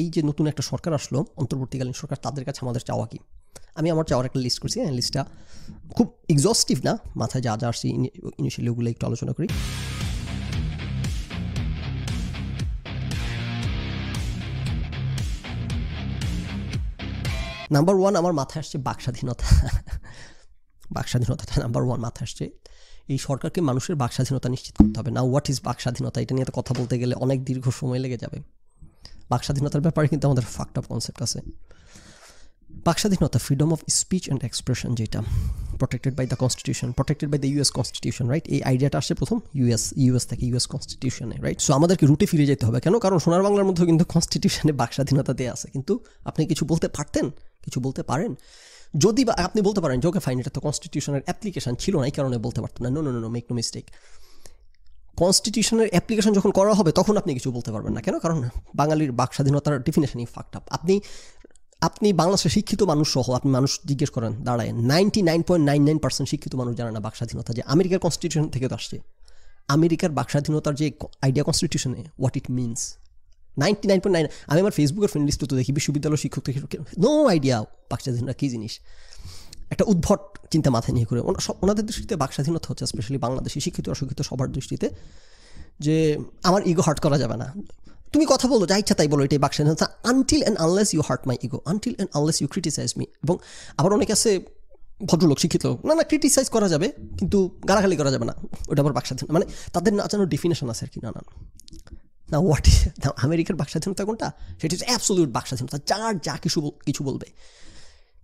এই যে নতুন একটা সরকার আসলো অন্তর্বর্তীকালীন সরকার তাদের কাছে আমাদের চাওয়া কি আমি আমার চাওয়ার একটা লিস্ট করছি হ্যাঁ লিস্টটা খুব এক্সস্টিভ না মাথায় যা যা আসছি ইনিশিয়ালি ওগুলো একটু আলোচনা করি নাম্বার ওয়ান আমার মাথায় আসছে বাক স্বাধীনতা বাক স্বাধীনতাটা নাম্বার ওয়ান মাথায় আসছে এই সরকারকে মানুষের বাক স্বাধীনতা নিশ্চিত করতে হবে না হোয়াট ইজ বাক স্বাধীনতা এটা নিয়ে তো কথা বলতে গেলে অনেক দীর্ঘ সময় লেগে যাবে বাক স্বাধীনতার ব্যাপারে কিন্তু আমাদের ফাক্ট আপ কনসেপ্ট আছে বাক স্বাধীনতা freedom of speech and expression যেটা protected by the constitution protected by the US constitution right এই আইডিয়াটা আসে প্রথম ইউএস ইউএস থেকে ইউএস কনস্টিটিউশনে রাইট সো আমাদেরকে রুটে ফিরে যেতে হবে কেন কারণ সোনার বাংলার মধ্যেও কিন্তু কনস্টিটিউশনে বাক স্বাধীনতা দেওয়া আছে কিন্তু আপনি কিছু বলতে পারতেন কিছু বলতে পারেন যদি বা আপনি বলতে পারেন যে ওকে ফাইন এটা তো কনস্টিটিউশনের অ্যাপ্লিকেশন ছিল না এই কারণে বলতে পারতেন না no no no make no mistake কনস্টিটিউশনের অ্যাপ্লিকেশন যখন করা হবে তখন আপনি কিছু বলতে পারবেন না কেন কারণ বাঙালির বাক স্বাধীনতার ডেফিনেশনই ফাকড আপ আপনি আপনি বাংলাদেশের শিক্ষিত মানুষ সহ আপনি মানুষ জিজ্ঞেস করেন দাঁড়ায় ninety nine point nine nine percent শিক্ষিত মানুষ জানে না বাক স্বাধীনতা যে আমেরিকার কনস্টিটিউশন থেকে তো আসছে আমেরিকার বাক স্বাধীনতার যে আইডিয়া কনস্টিটিউশনে what it means ninety nine point nine আমি আমার ফেসবুকের ফ্রেন্ড লিস্টে তো দেখি বিশ্ববিদ্যালয় শিক্ষক থেকে নো আইডিয়া বাক স্বাধীনতা কী জিনিস একটা উদ্ভট চিন্তা মাথায় নিয়ে করে ওনাদের দৃষ্টিতে বাক স্বাধীনতা হচ্ছে স্পেশালি বাংলাদেশে শিক্ষিত অশিক্ষিত সবার দৃষ্টিতে যে আমার ইগো হার্ট করা যাবে না তুমি কথা বলো যা ইচ্ছা তাই বলো এটাই বাক স্বাধীনতা until and unless you hurt my ego until and unless you criticize me এবং আবার অনেকে আছে ভদ্রলোক শিক্ষিত লোক না না ক্রিটিসাইজ করা যাবে কিন্তু গালাগালি করা যাবে না ওটা আবার বাক স্বাধীনতা মানে তাদের নাচানোর ডেফিনেশন আছে আর কি নানান না হোয়াট ইজ আমেরিকার বাক স্বাধীনতা কোনটা সেটি হচ্ছে অ্যাবসোলিউট বাক স্বাধীনতা যার যা কিছু কিছু বলবে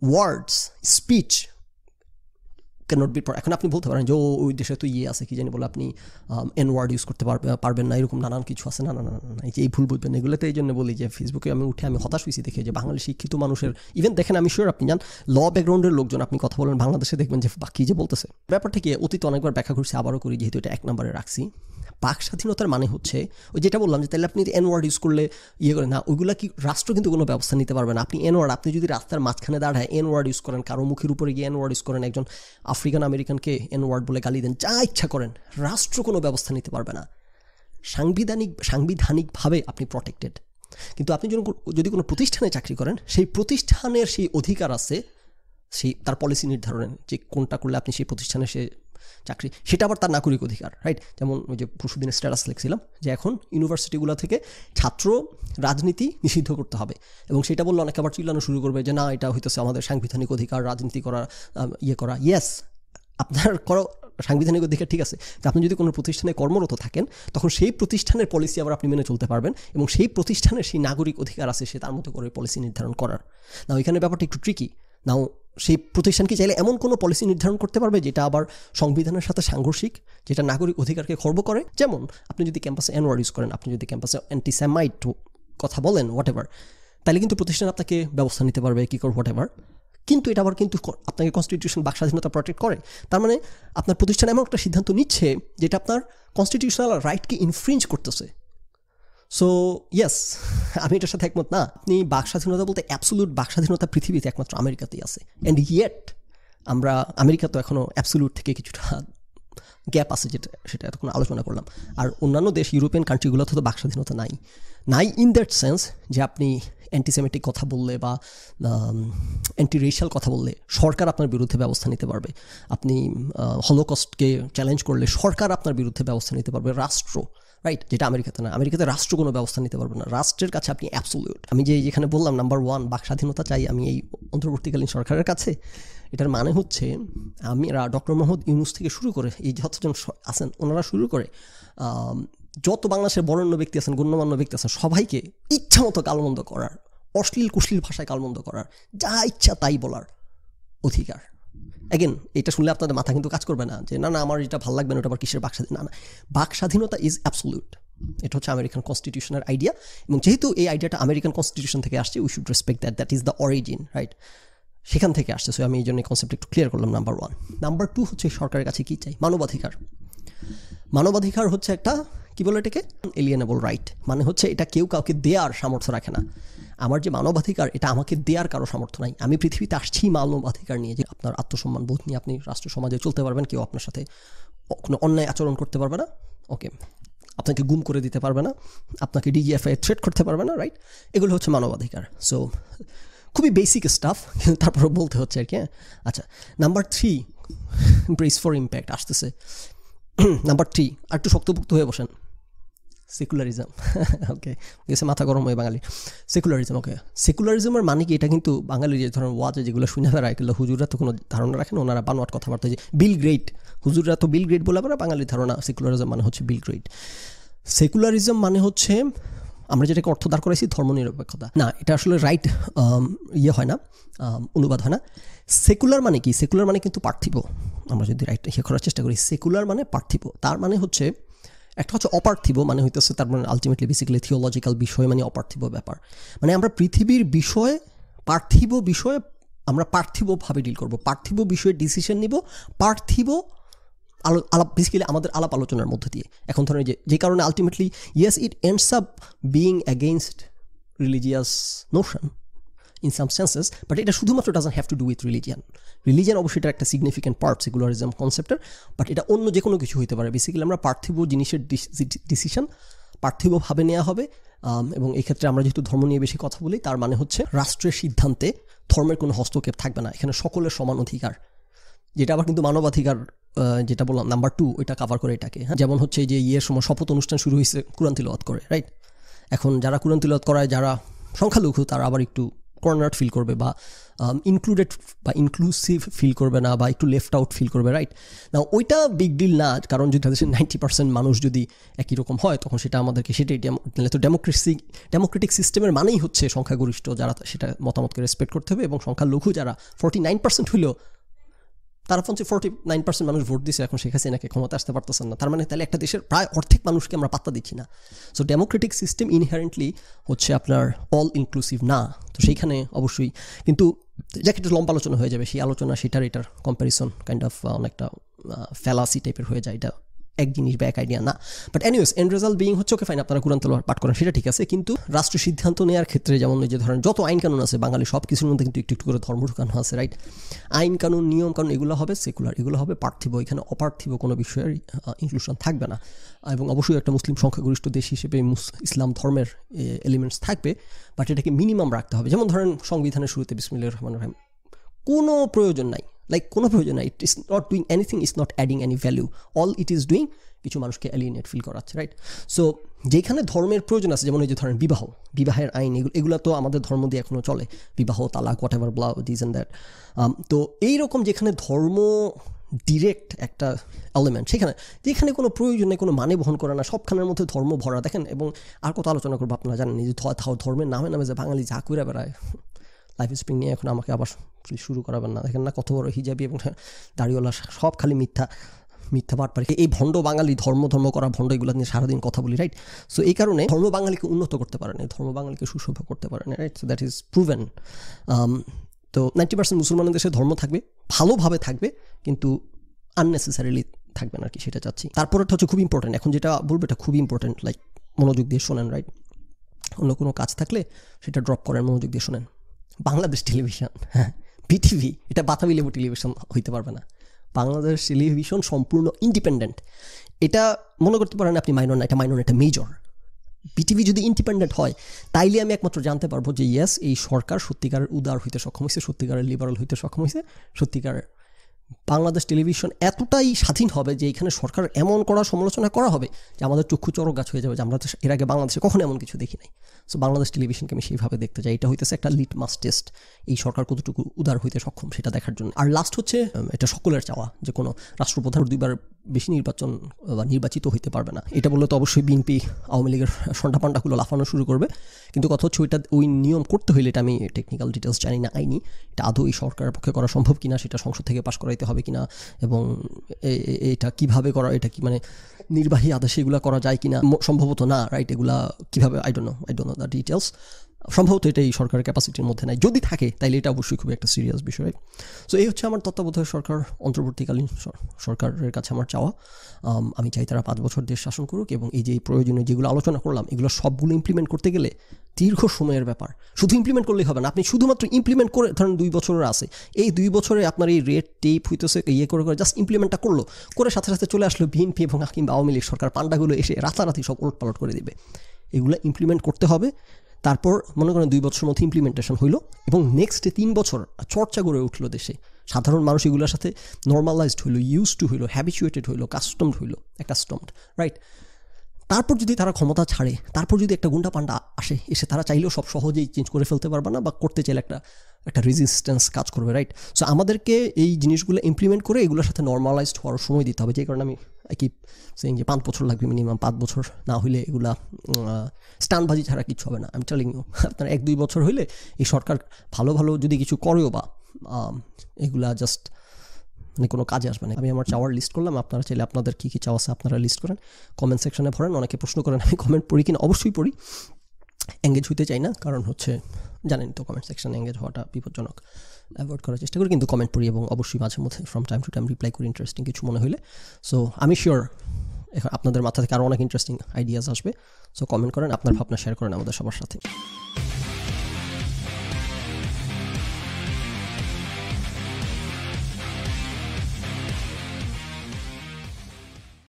words, speech, ক্যানট বি এখন আপনি বলতে পারেন যে ওই দেশে তো ইয়ে আছে কি জানি বলে আপনি এন ওয়ার্ড ইউজ করতে পারবেন না এরকম নানান কিছু আছে না না না না এই যে এই ভুল বুঝবেন এগুলোতে এই জন্য বলি যে ফেসবুকে আমি উঠে আমি হতাশ হয়েছি দেখে যে বাঙালি শিক্ষিত মানুষের ইভেন দেখেন আমি শিওর আপনি যান ল ব্যাকগ্রাউন্ডের লোকজন আপনি কথা বলেন বাংলাদেশে দেখবেন যে বাকি যে বলতেছে ব্যাপার থেকে অতীত অনেকবার ব্যাখ্যা করছি আবারও করি যেহেতু এটা এক নম্বরে রাখছি বাক স্বাধীনতার মানে হচ্ছে ওই যেটা বললাম যে তাহলে আপনি এন ওয়ার্ড ইউজ করলে ইয়ে করেন না ওইগুলো কি রাষ্ট্র কিন্তু কোনো ব্যবস্থা নিতে পারবে না আপনি এন ওয়ার্ড আপনি যদি রাস্তার মাঝখানে দাঁড়ায় এন ওয়ার্ড ইউজ করেন কারো মুখের উপরে গিয়ে এন ওয়ার্ড ইউজ করেন একজন আফ্রিকান আমেরিকানকে এনওয়ার্ড বলে গালি দেন যা ইচ্ছা করেন রাষ্ট্র কোনো ব্যবস্থা নিতে পারবে না সাংবিধানিক সাংবিধানিকভাবে আপনি প্রটেক্টেড কিন্তু আপনি যদি কোনো প্রতিষ্ঠানে চাকরি করেন সেই প্রতিষ্ঠানের সেই অধিকার আছে সেই তার পলিসি নির্ধারণের যে কোনটা করলে আপনি সেই প্রতিষ্ঠানে সে চাকরি সেটা আবার তার নাগরিক অধিকার রাইট যেমন ওই যে পরশুদিনের স্ট্যাটাস লিখছিলাম যে এখন ইউনিভার্সিটিগুলো থেকে ছাত্র রাজনীতি নিষিদ্ধ করতে হবে এবং সেটা বললে অনেকে আবার চিল্লানো শুরু করবে যে না এটা হইতেছে আমাদের সাংবিধানিক অধিকার রাজনীতি করা ইয়ে করা ইয়েস আপনার কর সাংবিধানিক অধিকার ঠিক আছে তো আপনি যদি কোনো প্রতিষ্ঠানে কর্মরত থাকেন তখন সেই প্রতিষ্ঠানের পলিসি আবার আপনি মেনে চলতে পারবেন এবং সেই প্রতিষ্ঠানের সেই নাগরিক অধিকার আছে সে তার মতো করে পলিসি নির্ধারণ করার না ওইখানে ব্যাপারটা একটু ট্রিকি নাও সেই প্রতিষ্ঠান কি চাইলে এমন কোনো পলিসি নির্ধারণ করতে পারবে যেটা আবার সংবিধানের সাথে সাংঘর্ষিক যেটা নাগরিক অধিকারকে খর্ব করে যেমন আপনি যদি ক্যাম্পাসে অ্যানওয়ার ইউজ করেন আপনি যদি ক্যাম্পাসে অ্যান্টিস্যামাইট কথা বলেন হোয়াট এভার তাহলে কিন্তু প্রতিষ্ঠান আপনাকে ব্যবস্থা নিতে পারবে কী কর হোয়াট এভার কিন্তু এটা আবার কিন্তু আপনাকে কনস্টিটিউশন বাক স্বাধীনতা প্রোটেক্ট করে তার মানে আপনার প্রতিষ্ঠান এমন একটা সিদ্ধান্ত নিচ্ছে যেটা আপনার কনস্টিটিউশনাল রাইটকে ইনফ্রিঞ্জ করতেছে সো ইয়েস আমি এটার সাথে একমত না আপনি বাক স্বাধীনতা বলতে অ্যাবসুলুট বাক স্বাধীনতা পৃথিবীতে একমাত্র আমেরিকাতেই আছে অ্যান্ড ইয়েট আমরা আমেরিকা তো এখনও অ্যাবসুলুট থেকে কিছুটা গ্যাপ আছে যেটা সেটা এতক্ষণ আলোচনা করলাম আর অন্যান্য দেশ ইউরোপিয়ান কান্ট্রিগুলোতে তো বাক স্বাধীনতা নাই নাই ইন দ্যাট সেন্স যে আপনি অ্যান্টিসেমেটিক কথা বললে বা অ্যান্টি রেশিয়াল কথা বললে সরকার আপনার বিরুদ্ধে ব্যবস্থা নিতে পারবে আপনি হলোকস্টকে চ্যালেঞ্জ করলে সরকার আপনার বিরুদ্ধে ব্যবস্থা নিতে পারবে রাষ্ট্র রাইট যেটা আমেরিকাতে না আমেরিকাতে রাষ্ট্র কোনো ব্যবস্থা নিতে পারবে না রাষ্ট্রের কাছে আপনি অ্যাপসোলিউট আমি যে যেখানে বললাম নাম্বার ওয়ান বাক স্বাধীনতা চাই আমি এই অন্তর্বর্তীকালীন সরকারের কাছে এটার মানে হচ্ছে আমি ডক্টর মোহাম্মদ ইউনুস থেকে শুরু করে এই যতজন আছেন ওনারা শুরু করে যত বাংলাদেশের বরণ্য ব্যক্তি আছেন গণ্যমান্য ব্যক্তি আছেন সবাইকে ইচ্ছা মতো কালমন্দ করার অশ্লীল কুশ্লীল ভাষায় কালমন্দ করার যা ইচ্ছা তাই বলার অধিকার অ্যাগেন এটা শুনলে আপনাদের মাথা কিন্তু কাজ করবে না যে না না আমার এটা ভাল লাগবে না ওটা আবার কিসের বাক না না বাক স্বাধীনতা ইজ অ্যাবসোলিউট এটা হচ্ছে আমেরিকান কনস্টিটিউশনের আইডিয়া এবং যেহেতু এই আইডিয়াটা আমেরিকান কনস্টিটিউশন থেকে আসছে we should respect that that is the origin right সেখান থেকে আসছে সো আমি এই জন্য কনসেপ্ট একটু ক্লিয়ার করলাম নাম্বার ওয়ান নাম্বার টু হচ্ছে সরকারের কাছে কী চাই মানবাধিকার মানবাধিকার হচ্ছে একটা কী বলে এটাকে এলিয়েনেবল রাইট মানে হচ্ছে এটা কেউ কাউকে দেওয়ার সামর্থ্য রাখে না আমার যে মানবাধিকার এটা আমাকে দেওয়ার কারো সামর্থ্য নাই আমি পৃথিবীতে আসছি মানবাধিকার নিয়ে যে আপনার আত্মসম্মান বোধ নিয়ে আপনি রাষ্ট্র সমাজে চলতে পারবেন কেউ আপনার সাথে কোনো অন্যায় আচরণ করতে পারবে না ওকে আপনাকে গুম করে দিতে পারবে না আপনাকে ডিজিএফআই থ্রেট করতে পারবে না রাইট এগুলো হচ্ছে মানবাধিকার সো খুবই বেসিক স্টাফ কিন্তু তারপরে বলতে হচ্ছে আর কি হ্যাঁ আচ্ছা number three brace for impact আসতেছে নাম্বার থ্রি আর একটু শক্তপুক্ত হয়ে বসেন সেকুলারিজম ওকে গেছে মাথা গরম হয়ে বাঙালি সেকুলারিজম ওকে সেকুলারিজমের মানে কি এটা কিন্তু বাঙালি যে ধরনের ওয়াজ যেগুলো শুনে বেড়ায় কিন্তু হুজুররা তো কোনো ধারণা রাখেন ওনারা বানোয়াট কথাবার্তা যে বিল গ্রেট হুজুররা তো বিল গ্রেট বলে বাঙালির ধারণা সেকুলারিজম মানে হচ্ছে বিল গ্রেট সেকুলারিজম মানে হচ্ছে আমরা যেটাকে অর্থ দাঁড় করেছি ধর্মনিরপেক্ষতা না এটা আসলে রাইট um, ইয়ে হয় না um, অনুবাদ হয় না সেকুলার মানে কি সেকুলার মানে কিন্তু পার্থিব আমরা যদি রাইট ইয়ে করার চেষ্টা করি সেকুলার মানে পার্থিব তার মানে হচ্ছে একটা হচ্ছে অপার্থিব মানে হইতেছে তার মানে আলটিমেটলি বেসিক্যালি থিওলজিক্যাল বিষয় মানে অপার্থিব ব্যাপার মানে আমরা পৃথিবীর বিষয়ে পার্থিব বিষয়ে আমরা পার্থিবভাবে ডিল করব পার্থিব বিষয়ে ডিসিশন নিব পার্থিব আলো আলাপ বেসিক্যালি আমাদের আলাপ আলোচনার মধ্যে দিয়ে এখন ধরেন যে যে কারণে ultimately yes it ends up being against religious notion in some senses but এটা শুধুমাত্র doesn't have to do with religion religion অবশ্যই এটা একটা সিগনিফিকেন্ট পার্ট সেকুলারিজম কনসেপ্টের বাট এটা অন্য যে কোনো কিছু হতে পারে বেসিক্যালি আমরা পার্থিব জিনিসের ডিসিশন পার্থিবভাবে নেওয়া হবে um, এবং এক্ষেত্রে আমরা যেহেতু ধর্ম নিয়ে বেশি কথা বলি তার মানে হচ্ছে রাষ্ট্রের সিদ্ধান্তে ধর্মের কোনো হস্তক্ষেপ থাকবে না এখানে সকলের সমান অধিকার যেটা আবার কিন্তু মানবাধিকার যেটা বললাম নাম্বার টু ওইটা কাভার করে এটাকে হ্যাঁ যেমন হচ্ছে যে ইয়ের সময় শপথ অনুষ্ঠান শুরু হয়েছে কুরআন তিলওয়াত করে রাইট এখন যারা কুরআন তিলওয়াত করায় যারা সংখ্যালঘু তারা আবার একটু কর্নার্ট ফিল করবে বা ইনক্লুডেড um, বা ইনক্লুসিভ ফিল করবে না বা একটু লেফট আউট ফিল করবে রাইট না ওইটা বিগ ডিল না কারণ যদি দেশের নাইনটি পার্সেন্ট মানুষ যদি একই রকম হয় তখন সেটা আমাদেরকে সেটাই তো ডেমোক্রেসি ডেমোক্রেটিক সিস্টেমের মানেই হচ্ছে সংখ্যাগরিষ্ঠ যারা সেটা মতামতকে রেসপেক্ট করতে হবে এবং সংখ্যালঘু যারা ফোরটি নাইন পার্সেন্ট হলেও তারা ফোন ফোরটি নাইন পার্সেন্ট মানুষ ভোট দিচ্ছে এখন শেখ হাসিনাকে ক্ষমতা আসতে পারতেছেন না তার মানে তাহলে একটা দেশের প্রায় অর্ধেক মানুষকে আমরা পাত্তা দিচ্ছি না সো ডেমোক্রেটিক সিস্টেম ইনহারেন্টলি হচ্ছে আপনার অল ইনক্লুসিভ না তো সেইখানে অবশ্যই কিন্তু যাকে একটু লম্বা আলোচনা হয়ে যাবে সেই আলোচনা সেটার এটার কম্প্যারিসন কাইন্ড অফ অনেকটা ফেলাসি টাইপের হয়ে যায় এটা এক জিনিস বা এক আইডিয়া না but anyways end result being হচ্ছে ওকে ফাইন আপনারা কোরআন তেলোয়ার পাঠ করেন সেটা ঠিক আছে কিন্তু রাষ্ট্র সিদ্ধান্ত নেওয়ার ক্ষেত্রে যেমন যে ধরেন যত আইন কানুন আছে বাঙালি সব কিছুর মধ্যে কিন্তু একটু একটু করে ধর্ম ঢুকানো আছে রাইট আইন কানুন নিয়ম কানুন এগুলো হবে সেকুলার এগুলো হবে পার্থিব এখানে অপার্থিব কোনো বিষয়ের ইনক্লুশন থাকবে না এবং অবশ্যই একটা মুসলিম সংখ্যাগরিষ্ঠ দেশ হিসেবে ইসলাম ধর্মের এলিমেন্টস থাকবে বাট এটাকে মিনিমাম রাখতে হবে যেমন ধরেন সংবিধানের শুরুতে বিসমিল্লা রহমান রহিম কোনো প্রয়োজন নাই লাইক কোনো প্রয়োজন নাই it is not doing anything is not adding any value all it is doing কিছু মানুষকে অ্যালিনেট ফিল করাচ্ছে রাইট সো যেখানে ধর্মের প্রয়োজন আছে যেমন এই যে ধরেন বিবাহ বিবাহের আইন এগুলো এগুলো তো আমাদের ধর্ম দিয়ে এখনও চলে বিবাহ তালাক whatever blah these and that তো এইরকম যেখানে ধর্ম ডিরেক্ট একটা এলিমেন্ট সেখানে যেখানে কোনো প্রয়োজন নেই কোনো মানে বহন করে না সবখানের মধ্যে ধর্ম ভরা দেখেন এবং আর কত আলোচনা করবো আপনারা জানেন যে ধর্মের নামে নামে যে বাঙালি ঝাঁকুরা বেড়ায় লাইফ স্প্রিং নিয়ে এখন আমাকে আবার শুরু করাবেন না দেখেন না কত বড় হিজাবি এবং দাড়িওয়ালা সব খালি মিথ্যা মিথ্যা পাঠ পারে এই ভণ্ড বাঙালি ধর্ম ধর্ম করা ভণ্ড এগুলো নিয়ে সারাদিন কথা বলি রাইট সো এই কারণে ধর্ম বাঙালিকে উন্নত করতে পারে না ধর্ম বাঙালিকে সুশোভা করতে পারে না right so that is proven তো নাইনটি পার্সেন্ট মুসলমানের দেশে ধর্ম থাকবে ভালোভাবে থাকবে কিন্তু আননেসেসারিলি থাকবে না আর কি সেটা চাচ্ছি তারপরেটা হচ্ছে খুব ইম্পর্টেন্ট এখন যেটা বলবো এটা খুব ইম্পর্টেন্ট লাইক মনোযোগ দিয়ে শোনেন রাইট অন্য কোনো কাজ থাকলে সেটা ড্রপ করেন মনোযোগ দিয়ে শোনেন বাংলাদেশ টেলিভিশন হ্যাঁ পৃথিবী এটা বাতাবি লেবু টেলিভিশন হইতে পারবে না বাংলাদেশ টেলিভিশন সম্পূর্ণ ইন্ডিপেন্ডেন্ট এটা মনে করতে পারেন আপনি মাইনর না এটা মাইনর এটা মেজর পৃথিবী যদি ইন্ডিপেন্ডেন্ট হয় তাইলে আমি একমাত্র জানতে পারবো যে ইয়েস এই সরকার সত্যিকারের উদার হইতে সক্ষম হয়েছে সত্যিকারের লিবারাল হইতে সক্ষম হয়েছে সত্যিকারের বাংলাদেশ টেলিভিশন এতটাই স্বাধীন হবে যে এখানে সরকার এমন করা সমালোচনা করা হবে যে আমাদের চক্ষু চরক গাছ হয়ে যাবে যে আমরা এর আগে বাংলাদেশে কখনো এমন কিছু দেখি নাই সো বাংলাদেশ টেলিভিশনকে আমি সেইভাবে দেখতে চাই এটা হইতেছে একটা লিট মাস টেস্ট এই সরকার কতটুকু উদার হইতে সক্ষম সেটা দেখার জন্য আর লাস্ট হচ্ছে এটা সকলের চাওয়া যে কোনো রাষ্ট্রপ্রধান দুইবার বেশি নির্বাচন বা নির্বাচিত হইতে পারবে না এটা বললে তো অবশ্যই বিএনপি আওয়ামী লীগের পান্ডাগুলো লাফানো শুরু করবে কিন্তু কথা হচ্ছে ওইটা ওই নিয়ম করতে হইলে এটা আমি টেকনিক্যাল ডিটেলস জানি না আইনি এটা আদৌ এই সরকারের পক্ষে করা সম্ভব কি না সেটা সংসদ থেকে পাশ করাইতে হবে কিনা এবং এটা কিভাবে করা এটা কি মানে নির্বাহী আদেশে এগুলো করা যায় কিনা সম্ভবত না রাইট এগুলা কীভাবে I don't know I don't know the details সম্ভবত এটা এই সরকারের ক্যাপাসিটির মধ্যে নাই যদি থাকে তাইলে এটা অবশ্যই খুব একটা সিরিয়াস বিষয় সো এই হচ্ছে আমার তত্ত্বাবধায়ক সরকার অন্তর্বর্তীকালীন সরকারের কাছে আমার চাওয়া আমি চাই তারা পাঁচ বছর দেশ শাসন করুক এবং এই যে প্রয়োজনীয় যেগুলো আলোচনা করলাম এগুলো সবগুলো ইমপ্লিমেন্ট করতে গেলে দীর্ঘ সময়ের ব্যাপার শুধু ইমপ্লিমেন্ট করলেই হবে না আপনি শুধুমাত্র ইমপ্লিমেন্ট করে ধরেন দুই বছরের আছে এই দুই বছরে আপনার এই রেট টেপ হইতেছে ইয়ে করে করে জাস্ট ইমপ্লিমেন্টটা করলো করে সাথে সাথে চলে আসলো বিএনপি এবং কিংবা আওয়ামী লীগ সরকার পান্ডাগুলো এসে রাতারাতি সব উলটপালট করে দেবে এগুলো ইমপ্লিমেন্ট করতে হবে তারপর মনে করেন দুই বছর মধ্যে ইমপ্লিমেন্টেশন হইলো এবং নেক্সট তিন বছর চর্চা গড়ে উঠলো দেশে সাধারণ মানুষ এগুলোর সাথে নর্মালাইজড হইলো ইউজ টু হইলো হ্যাবিচুয়েটেড হইলো কাস্টমড হইলো অ্যাকাস্টমড রাইট তারপর যদি তারা ক্ষমতা ছাড়ে তারপর যদি একটা গুন্ডা পান্ডা আসে এসে তারা চাইলেও সব সহজেই চেঞ্জ করে ফেলতে পারবে না বা করতে চাইলে একটা একটা রেজিস্ট্যান্স কাজ করবে রাইট সো আমাদেরকে এই জিনিসগুলো ইমপ্লিমেন্ট করে এগুলোর সাথে নর্মালাইজড হওয়ার সময় দিতে হবে যে কারণে আমি কি সেই যে পাঁচ বছর লাগবে মিনিমাম পাঁচ বছর না হলে এগুলা স্টানবাজি ছাড়া কিছু হবে না আমি টেলিং ইউ আপনার এক দুই বছর হইলে এই সরকার ভালো ভালো যদি কিছু করেও বা এগুলা জাস্ট মানে কোনো কাজে আসবে না আমি আমার চাওয়ার লিস্ট করলাম আপনারা চাইলে আপনাদের কী কী চাওয়া আছে আপনারা লিস্ট করেন কমেন্ট সেকশনে ভরেন অনেকে প্রশ্ন করেন আমি কমেন্ট পড়ি কিনা অবশ্যই পড়ি এঙ্গেজ হইতে চাই না কারণ হচ্ছে জানেন তো কমেন্ট সেকশন এঙ্গেজ হওয়াটা বিপজ্জনক অ্যাভয়েড করার চেষ্টা করি কিন্তু কমেন্ট পড়ি এবং অবশ্যই মাঝে মধ্যে from time to time reply করি ইন্টারেস্টিং কিছু মনে হলে সো আমি শিওর এখন আপনাদের মাথা থেকে আরও অনেক ইন্টারেস্টিং আইডিয়াস আসবে সো কমেন্ট করেন আপনার ভাবনা শেয়ার করেন আমাদের সবার সাথে